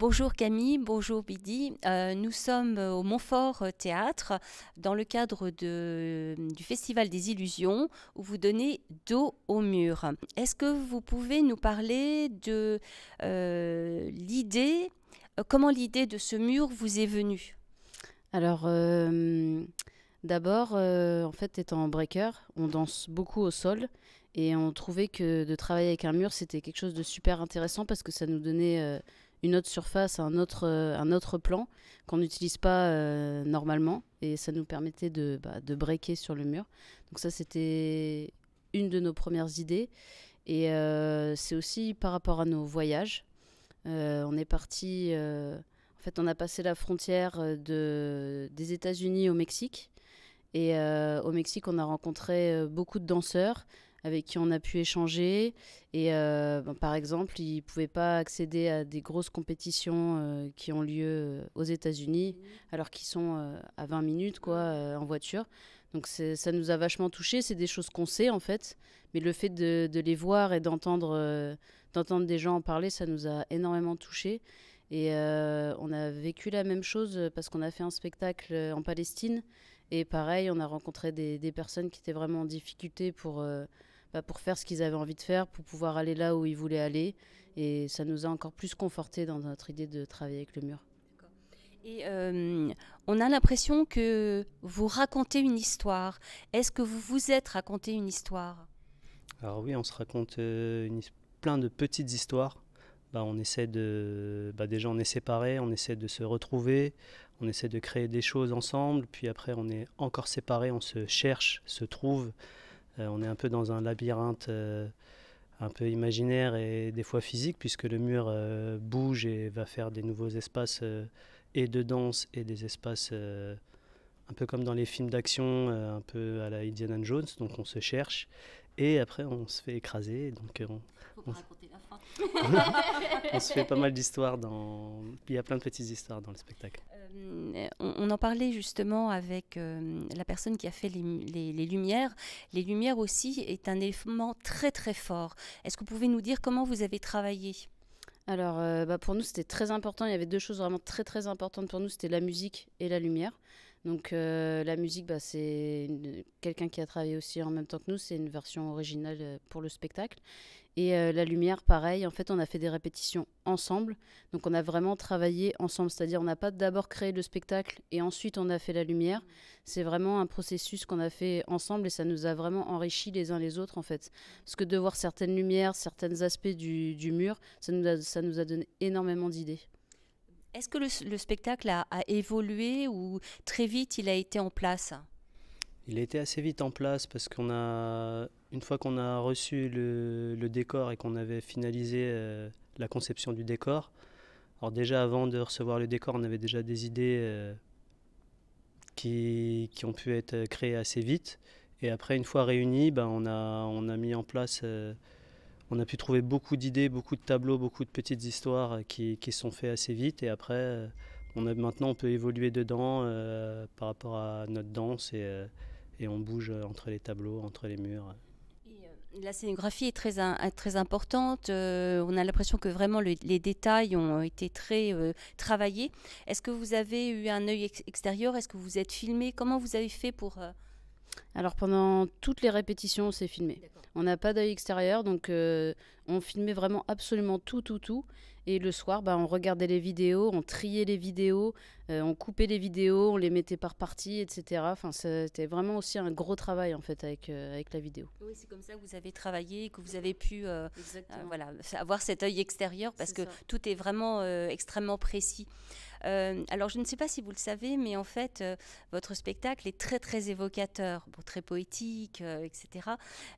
Bonjour Camille, bonjour Bidi. Euh, nous sommes au Montfort euh, Théâtre dans le cadre euh, du Festival des Illusions où vous donnez dos au mur. Est-ce que vous pouvez nous parler de l'idée, comment l'idée de ce mur vous est venue Alors, d'abord, en fait, étant breaker, on danse beaucoup au sol. Et on trouvait que de travailler avec un mur, c'était quelque chose de super intéressant parce que ça nous donnait une autre surface, un autre, euh, un autre plan qu'on n'utilise pas euh, normalement. Et ça nous permettait de, bah, breaker sur le mur. Donc ça, c'était une de nos premières idées. Et euh, c'est aussi par rapport à nos voyages. on est parti... En fait, on a passé la frontière de, des États-Unis au Mexique. Et au Mexique, on a rencontré beaucoup de danseurs, avec qui on a pu échanger. Et euh, par exemple, ils ne pouvaient pas accéder à des grosses compétitions euh, qui ont lieu euh, aux États-Unis, alors qu'ils sont à 20 minutes quoi, en voiture. Donc ça nous a vachement touchés. C'est des choses qu'on sait en fait, mais le fait de, les voir et d'entendre d'entendre des gens en parler, ça nous a énormément touchés. Et on a vécu la même chose parce qu'on a fait un spectacle en Palestine. Et pareil, on a rencontré des, des personnes qui étaient vraiment en difficulté pour bah, pour faire ce qu'ils avaient envie de faire, pour pouvoir aller là où ils voulaient aller. Et ça nous a encore plus confortés dans notre idée de travailler avec le mur. Et euh, on a l'impression que vous racontez une histoire. Est-ce que vous vous êtes raconté une histoire Alors oui, on se raconte euh, plein de petites histoires. Bah, on essaie de, bah, déjà on est séparés, on essaie de se retrouver, on essaie de créer des choses ensemble. Puis après, on est encore séparés, on se cherche, se trouve. Euh, on est un peu dans un labyrinthe euh, un peu imaginaire et des fois physique, puisque le mur euh, bouge et va faire des nouveaux espaces et de danse et des espaces un peu comme dans les films d'action, un peu à la Indiana Jones. Donc on se cherche et après on se fait écraser. Donc on, raconter on se fait pas mal d'histoires dans. Il y a plein de petites histoires dans le spectacle. Euh, on, en parlait justement avec euh, la personne qui a fait les, lumières. Les lumières aussi est un élément très très fort. Est-ce que vous pouvez nous dire comment vous avez travaillé alors, euh, bah, pour nous, c'était très important. Il y avait deux choses vraiment très très importantes pour nous. C'était la musique et la lumière. Donc euh, la musique, bah, c'est quelqu'un qui a travaillé aussi en même temps que nous, c'est une version originale euh, pour le spectacle. Et euh, la lumière, pareil, en fait on a fait des répétitions ensemble, donc on a vraiment travaillé ensemble, c'est-à-dire on n'a pas d'abord créé le spectacle et ensuite on a fait la lumière, c'est vraiment un processus qu'on a fait ensemble et ça nous a vraiment enrichi les uns les autres en fait. Parce que de voir certaines lumières, certains aspects du, mur, ça nous a donné énormément d'idées. Est-ce que le, spectacle a, évolué ou très vite il a été en place Il a été assez vite en place parce qu'on a, une fois qu'on a reçu le, décor et qu'on avait finalisé euh, la conception du décor, alors déjà avant de recevoir le décor, on avait déjà des idées euh, qui, ont pu être créées assez vite. Et après, une fois réunies, ben, on, a, on a mis en place... Euh, on a pu trouver beaucoup d'idées, beaucoup de tableaux, beaucoup de petites histoires euh, qui, sont faits assez vite. Et après, euh, on a, maintenant, on peut évoluer dedans euh, par rapport à notre danse et, on bouge entre les tableaux, entre les murs. la scénographie est très, très importante. on a l'impression que vraiment les détails ont été très travaillés. Est-ce que vous avez eu un œil extérieur Est-ce que vous êtes filmé Comment vous avez fait pour alors pendant toutes les répétitions, on s'est filmé. On n'a pas d'œil extérieur, donc euh, on filmait vraiment absolument tout, tout, tout. Et le soir, bah, on regardait les vidéos, on triait les vidéos, euh, on coupait les vidéos, on les mettait par partie, etc. Enfin, c'était vraiment aussi un gros travail en fait euh, avec, la vidéo. Oui, c'est comme ça que vous avez travaillé et que vous avez pu avoir cet œil extérieur parce que tout est vraiment extrêmement précis. Euh, alors je ne sais pas si vous le savez, mais en fait, euh, votre spectacle est très très évocateur, très poétique, euh, etc.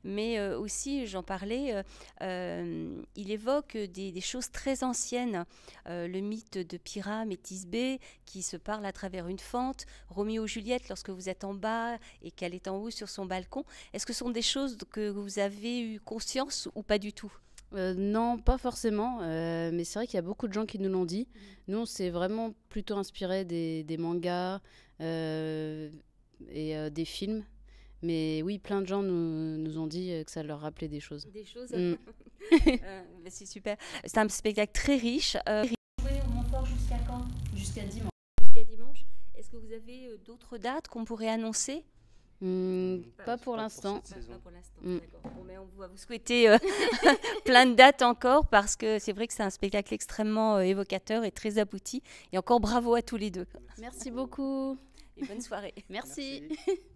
Mais aussi, j'en parlais, il évoque des, choses très anciennes. le mythe de Pyrame et Tisbé qui se parle à travers une fente, Roméo et Juliette lorsque vous êtes en bas et qu'elle est en haut sur son balcon. Est-ce que ce sont des choses que vous avez eu conscience ou pas du tout euh, non, pas forcément, euh, mais c'est vrai qu'il y a beaucoup de gens qui nous l'ont dit. Mm. Nous, on s'est vraiment plutôt inspiré des, mangas euh, et des films. Mais oui, plein de gens nous, nous, ont dit que ça leur rappelait des choses. Des choses mm. bah, C'est super. C'est un spectacle très riche. au jusqu'à quand Jusqu'à dimanche. Jusqu'à dimanche. Est-ce que vous avez d'autres dates qu'on pourrait annoncer Hmm, pas, pour l'instant. Hmm. on va vous souhaiter euh, plein de dates encore parce que c'est vrai que c'est un spectacle extrêmement euh, évocateur et très abouti. Et encore bravo à tous les deux. Merci beaucoup. Et bonne soirée. Merci.